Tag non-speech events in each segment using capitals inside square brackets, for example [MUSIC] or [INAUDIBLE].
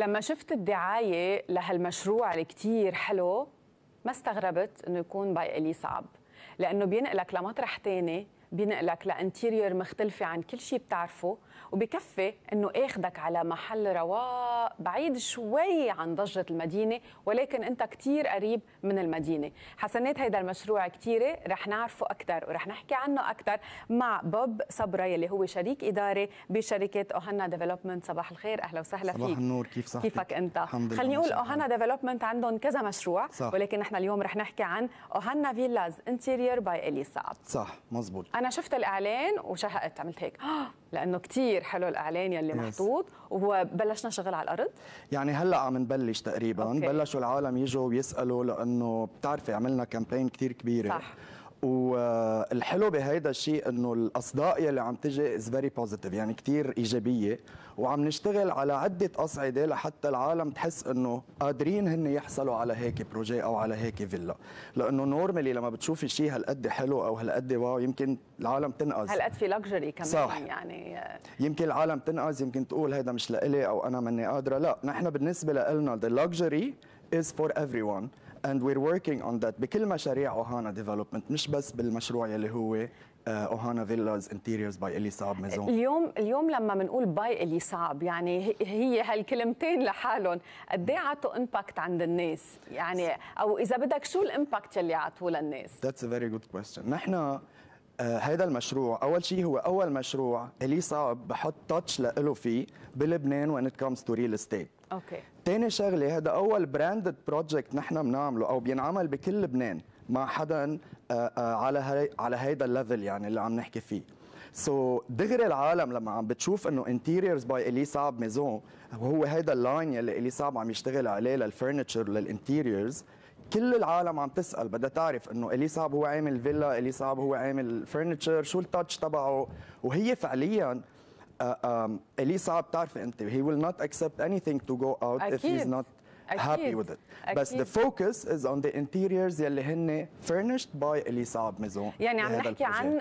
لما شفت الدعايه لهالمشروع الكتير حلو ما استغربت انه يكون باي الي صعب لانه بينقلك لمطرح تاني بينقلك لانتيريور مختلفه عن كل شيء بتعرفه وبكفي انه اخدك على محل رواق بعيد شوي عن ضجه المدينه ولكن انت كثير قريب من المدينه حسنات هيدا المشروع كثيره رح نعرفه اكثر ورح نحكي عنه اكثر مع بوب صبرا يلي هو شريك اداري بشركه اوهانا ديفلوبمنت صباح الخير اهلا وسهلا فيك صباح النور كيف صحتك كيفك انت الحمد لله خليني اقول اوهانا ديفلوبمنت عندهم كذا مشروع صح. ولكن نحن اليوم رح نحكي عن اوهانا فيلاز انتيريور باي اليسا صح مزبوط انا شفت الاعلان وشهقت عملت هيك [GASPS] لانه كثير حلو الاعلان يلي محطوط وبلشنا شغل على الارض يعني هلا عم نبلش تقريبا أوكي. بلشوا العالم يجوا ويسالوا لانه بتعرفي عملنا كامبين كثير كبيره صح. والحلو بهيدا الشيء انه الاصداء يلي عم تجي از فيري بوزيتيف يعني كثير ايجابيه وعم نشتغل على عده اصعده لحتى العالم تحس انه قادرين هن يحصلوا على هيك بروجي او على هيك فيلا لانه نورمالي لما بتشوفي شيء هالقد حلو او هالقد واو يمكن العالم تنقذ هالقد في لكجري كمان صح. يعني يمكن العالم تنقذ يمكن تقول هيدا مش لإلي او انا ماني قادره لا نحن بالنسبه لنا ذا لكجري از فور everyone and وير working on that بكل مشاريع اوهانا ديفلوبمنت مش بس بالمشروع يلي هو اوهانا فيلاز انتيريورز باي الي صعب ميزون اليوم اليوم لما بنقول باي الي صعب يعني هي هالكلمتين لحالهم قد ايه عطوا امباكت عند الناس يعني او اذا بدك شو الامباكت اللي عطوه للناس That's a very good question نحن هذا آه، المشروع اول شيء هو اول مشروع اللي صعب بحط تاتش له فيه بلبنان وين ات كمز تو ريل استيت اوكي ثاني شغله هذا اول براندد بروجكت نحن بنعمله او بينعمل بكل لبنان مع حدا آه، آه، على هي على هيدا الليفل يعني اللي عم نحكي فيه سو so, دغري العالم لما عم بتشوف انه انتيريرز باي الي صعب ميزون وهو هيدا اللاين يلي الي صعب عم يشتغل عليه للفرنتشر للانتيريرز كل العالم عم تسال بدها تعرف انه الي صعب هو عامل فيلا الي صعب هو عامل فرنتشر شو التاتش تبعه وهي فعليا آه، الي صعب تعرفي انت هي نوت اكسبت اني anything تو جو اوت أكيد. هيز نوت not أكيد. happy with it أكيد. بس the focus is on the interiors يلي هن furnished by الي صعب ميزون يعني عم نحكي البروجيك. عن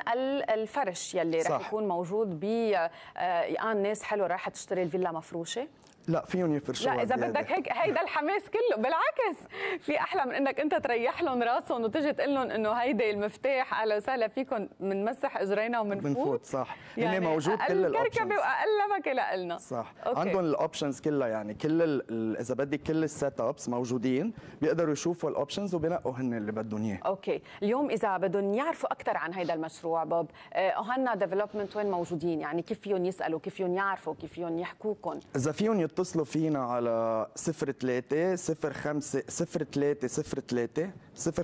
الفرش يلي صح. رح يكون موجود ب آه, آه،, آه، ناس حلوه رايحه تشتري الفيلا مفروشه لا فيهم يفرشوا لا اذا بدك هيك هيدا الحماس كله بالعكس في احلى من انك انت تريح لهم راسهم وتجي تقول لهم انه هيدي المفتاح اهلا وسهلا فيكم بنمسح اجرينا وبنفوت صح يعني هن موجود كل الكركبه واقل مكه لنا صح أوكي. عندهم الاوبشنز كلها يعني كل اذا بدك كل السيت ابس موجودين بيقدروا يشوفوا الاوبشنز وبينقوا هن اللي بدهم اياه اوكي اليوم اذا بدهم يعرفوا اكثر عن هيدا المشروع بوب اهنا ديفلوبمنت وين موجودين يعني كيف فيهم يسالوا كيف فيهم يعرفوا كيف فيهم يحكوكم اذا فيهم بيتصلوا فينا على 03 05 03 03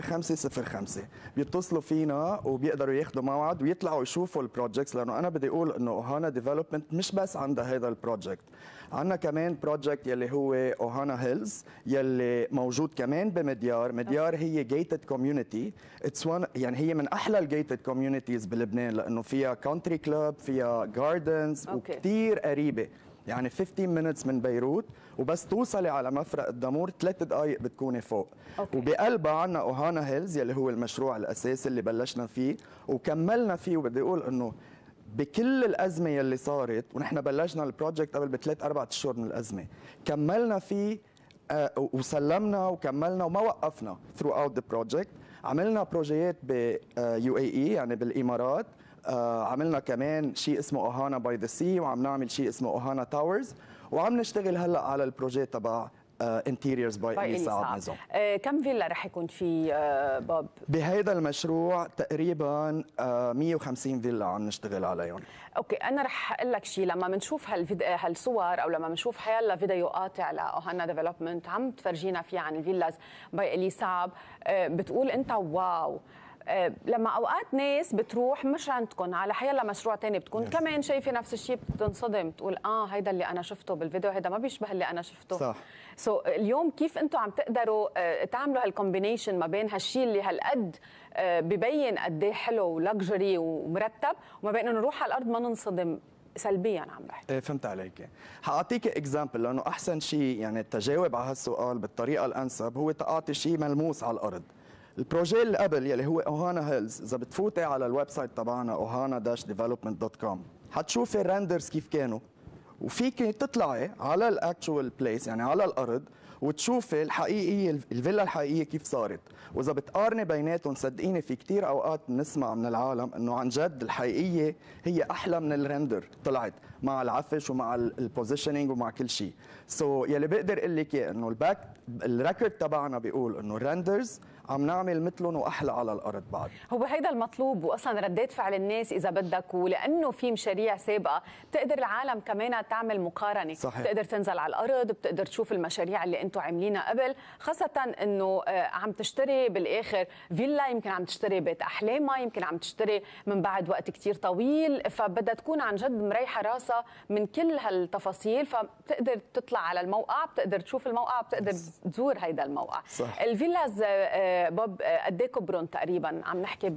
05 05 بيتصلوا فينا وبيقدروا ياخذوا موعد ويطلعوا يشوفوا البروجيكتس لانه انا بدي اقول انه اوهانا ديفلوبمنت مش بس عندها هذا البروجيكت عندنا كمان بروجكت يلي هو اوهانا هيلز يلي موجود كمان بمديار مديار هي جيتد كوميونتي اتس وان يعني هي من احلى الجيتد كوميونيتيز بلبنان لانه فيها كونتري كلوب فيها جاردنز وكثير قريبه يعني 15 مينتس من بيروت وبس توصلي على مفرق الدمور ثلاث دقائق بتكوني فوق أوكي. وبقلبها عنا اوهانا هيلز يلي هو المشروع الاساسي اللي بلشنا فيه وكملنا فيه وبدي اقول انه بكل الازمه يلي صارت ونحن بلشنا البروجكت قبل بثلاث اربع اشهر من الازمه كملنا فيه آه وسلمنا وكملنا وما وقفنا ثرو اوت ذا بروجكت عملنا بروجيات ب يو اي اي يعني بالامارات آه، عملنا كمان شيء اسمه اوهانا باي ذا سي وعم نعمل شيء اسمه اوهانا تاورز وعم نشتغل هلا على البروجي تبع انتيريورز باي اليسا عبنزو كم فيلا رح يكون في آه باب؟ بهيدا المشروع تقريبا آه 150 فيلا عم نشتغل عليهم اوكي انا رح اقول لك شيء لما بنشوف هالفيد... آه، هالصور او لما بنشوف حيلا فيديو قاطع لاوهانا ديفلوبمنت عم تفرجينا فيه عن الفيلاز باي اليساب آه بتقول انت واو آه، لما اوقات ناس بتروح مش عندكم على حيلا مشروع تاني بتكون يس. كمان شايفه نفس الشيء بتنصدم بتقول اه هيدا اللي انا شفته بالفيديو هيدا ما بيشبه اللي انا شفته صح سو so, اليوم كيف انتم عم تقدروا آه، تعملوا هالكومبينيشن ما بين هالشيء اللي هالقد آه، ببين قد ايه حلو ولكجري ومرتب وما بين انه نروح على الارض ما ننصدم سلبيا عم بحكي إيه، فهمت عليك حاعطيك اكزامبل لانه احسن شيء يعني التجاوب على هالسؤال بالطريقه الانسب هو تعطي شيء ملموس على الارض البروجي اللي قبل يلي هو اوهانا هيلز اذا بتفوتي على الويب سايت تبعنا اوهانا داش ديفلوبمنت دوت كوم حتشوفي الرندرز كيف كانوا وفيك تطلعي على الاكتشوال بليس يعني على الارض وتشوفي الحقيقيه الفيلا الحقيقيه كيف صارت واذا بتقارني بيناتهم صدقيني في كثير اوقات بنسمع من العالم انه عن جد الحقيقيه هي احلى من الرندر طلعت مع العفش ومع البوزيشننج ومع كل شيء سو so يلي بقدر اقول لك انه الباك الريكورد تبعنا بيقول انه الرندرز عم نعمل مثلهم واحلى على الارض بعد هو هيدا المطلوب واصلا ردات فعل الناس اذا بدك ولانه في مشاريع سابقه بتقدر العالم كمان تعمل مقارنه صحيح. بتقدر تنزل على الارض بتقدر تشوف المشاريع اللي انتم عاملينها قبل خاصه انه آه، عم تشتري بالاخر فيلا يمكن عم تشتري بيت احلامها يمكن عم تشتري من بعد وقت كتير طويل فبدها تكون عن جد مريحه راسها من كل هالتفاصيل فبتقدر تطلع على الموقع بتقدر تشوف الموقع بتقدر تزور هيدا الموقع صح. الفيلاز آه، باب قد ايه كبرهم تقريبا عم نحكي ب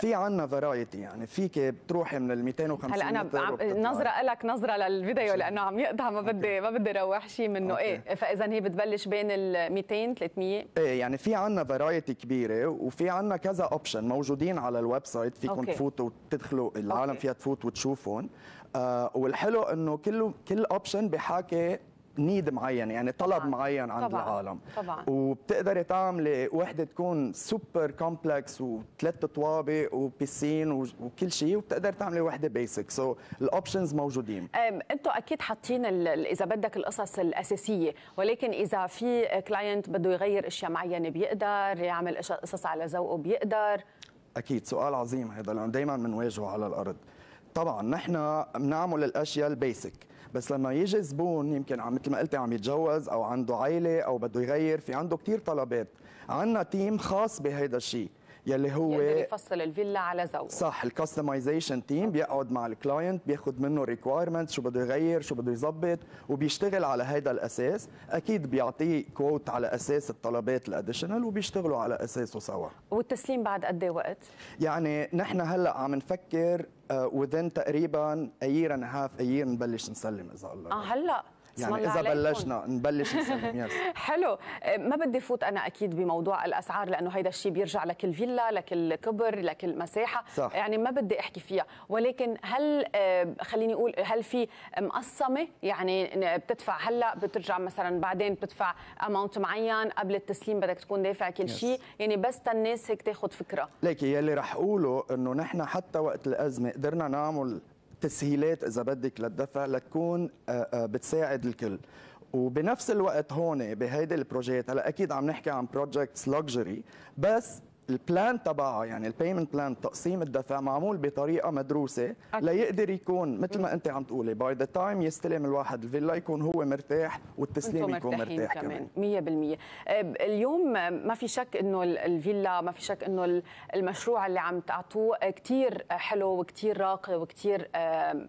في عندنا فرايتي يعني فيك بتروحي من ال 250 هلا انا عم... نظره لك نظره للفيديو لانه عم يقطع ما بدي ما بدي روح شيء منه أوكي. ايه فاذا هي بتبلش بين ال 200 300 ايه يعني في عندنا فرايتي كبيره وفي عندنا كذا اوبشن موجودين على الويب سايت فيكم تفوتوا وتدخلوا العالم أوكي. فيها تفوت وتشوفهم آه والحلو انه كله كل اوبشن بحاكي نيد معين يعني طلب طبعاً. معين عند طبعاً. العالم طبعاً. وبتقدري تعملي وحده تكون سوبر كومبلكس وثلاث طوابق وبيسين وكل شيء وبتقدري تعملي وحده بيسك سو so, الاوبشنز موجودين انتم اكيد حاطين اذا بدك القصص الاساسيه ولكن اذا في كلاينت بده يغير اشياء معينه بيقدر يعمل قصص على ذوقه بيقدر اكيد سؤال عظيم هذا لانه دائما بنواجهه على الارض طبعا نحن بنعمل الاشياء البيسك بس لما يجي زبون يمكن عم مثل ما قلتي عم يتجوز او عنده عائله او بده يغير في عنده كثير طلبات عندنا تيم خاص بهذا الشيء يلي هو يقدر يفصل الفيلا على ذوقه صح الكستمايزيشن تيم بيقعد مع الكلاينت بياخذ منه ريكوايرمنت شو بده يغير شو بده يظبط وبيشتغل على هذا الاساس اكيد بيعطيه كوت على اساس الطلبات الاديشنال وبيشتغلوا على اساسه سوا والتسليم بعد قد إيه وقت يعني نحن هلا عم نفكر وذن آه، تقريبا ايير اند هاف ايير نبلش نسلم اذا الله اه هلا يعني اذا عليكم. بلشنا نبلش نسلم [LAUGHS] حلو ما بدي فوت انا اكيد بموضوع الاسعار لانه هيدا الشيء بيرجع لكل فيلا لكل كبر لكل مساحه صح. يعني ما بدي احكي فيها ولكن هل خليني اقول هل في مقسمه يعني بتدفع هلا بترجع مثلا بعدين بتدفع اماونت معين قبل التسليم بدك تكون دافع كل شيء يعني بس الناس هيك تاخذ فكره ليكي يلي رح اقوله انه نحن حتى وقت الازمه قدرنا نعمل تسهيلات اذا بدك للدفع لتكون آه، آه، بتساعد الكل وبنفس الوقت هون بهيدي البروجيت هلا اكيد عم نحكي عن بروجكتس لوكسجري بس البلان تبعها يعني البيمنت بلان تقسيم الدفع معمول بطريقه مدروسه أكيد. ليقدر يكون مثل ما انت عم تقولي باي ذا تايم يستلم الواحد الفيلا يكون هو مرتاح والتسليم يكون مرتاح كمان 100% اليوم ما في شك انه الفيلا ما في شك انه المشروع اللي عم تعطوه كثير حلو وكثير راقي وكثير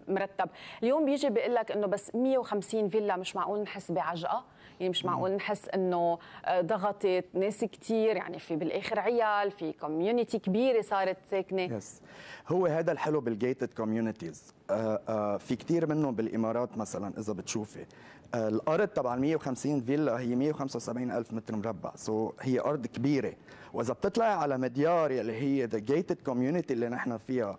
مرتب اليوم بيجي بيقول لك انه بس 150 فيلا مش معقول نحس بعجقه يعني مش معقول نحس انه آه، ضغطت ناس كثير يعني في بالاخر عيال في كوميونتي كبيره صارت ساكنه yes. هو هذا الحلو بالجيتد كوميونيتيز آه، آه، في كثير منهم بالامارات مثلا اذا بتشوفي الارض تبع ال 150 فيلا هي 175 الف متر مربع سو so هي ارض كبيره واذا بتطلعي على مديار اللي هي ذا جيتد كوميونتي اللي نحن فيها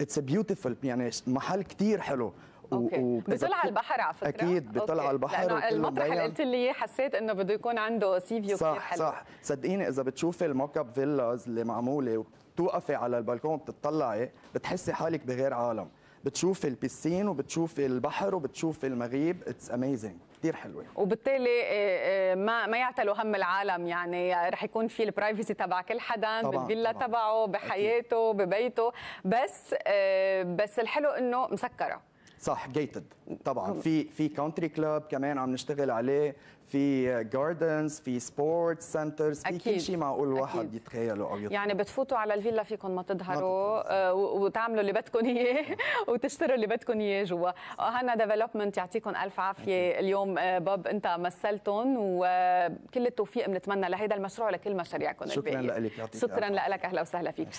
اتس بيوتيفول يعني محل كثير حلو اوكي و... على البحر على فكره اكيد بيطلع على البحر لانه المطرح اللي قلت لي إيه، حسيت انه بده يكون عنده سي فيو كثير حلو صح صح صدقيني اذا بتشوفي الموك اب فيلاز اللي معموله وبتوقفي على البلكون بتطلعي بتحسي حالك بغير عالم بتشوفي البسين وبتشوفي البحر وبتشوفي المغيب اتس اميزنج كثير حلوه وبالتالي آه، آه، ما ما يعتلوا هم العالم يعني رح يكون في البرايفسي تبع كل حدا بالفيلا تبعه بحياته ببيته بس آه، بس الحلو انه مسكره صح جيتد طبعا في في كونتري كلاب كمان عم نشتغل عليه في جاردنز في سبورتس سنترز في كل شيء معقول الواحد يتخيله او يطلع. يعني بتفوتوا على الفيلا فيكم ما تظهروا آه، وتعملوا اللي بدكم اياه آه. [LAUGHS] وتشتروا اللي بدكم اياه جوا هانا آه، ديفلوبمنت يعطيكم الف عافيه اليوم باب انت مثلتهم وكل التوفيق بنتمنى لهيدا المشروع ولكل مشاريعكم شكرا لك شكرا لك اهلا وسهلا فيك